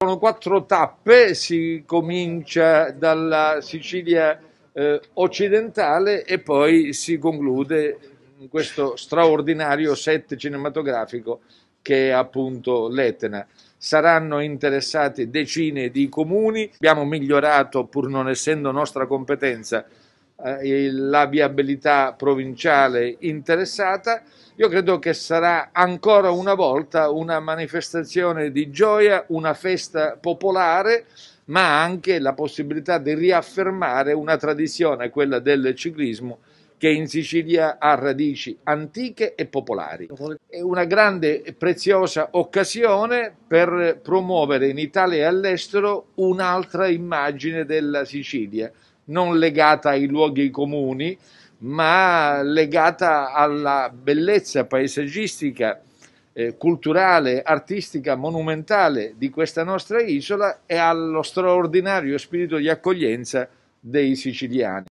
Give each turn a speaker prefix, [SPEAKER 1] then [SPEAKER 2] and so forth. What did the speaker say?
[SPEAKER 1] Sono quattro tappe, si comincia dalla Sicilia eh, occidentale e poi si conclude in questo straordinario set cinematografico che è appunto l'Etna. Saranno interessati decine di comuni, abbiamo migliorato pur non essendo nostra competenza eh, la viabilità provinciale interessata, io credo che sarà ancora una volta una manifestazione di gioia, una festa popolare, ma anche la possibilità di riaffermare una tradizione, quella del ciclismo, che in Sicilia ha radici antiche e popolari. È una grande e preziosa occasione per promuovere in Italia e all'estero un'altra immagine della Sicilia, non legata ai luoghi comuni, ma legata alla bellezza paesaggistica, eh, culturale, artistica, monumentale di questa nostra isola e allo straordinario spirito di accoglienza dei siciliani.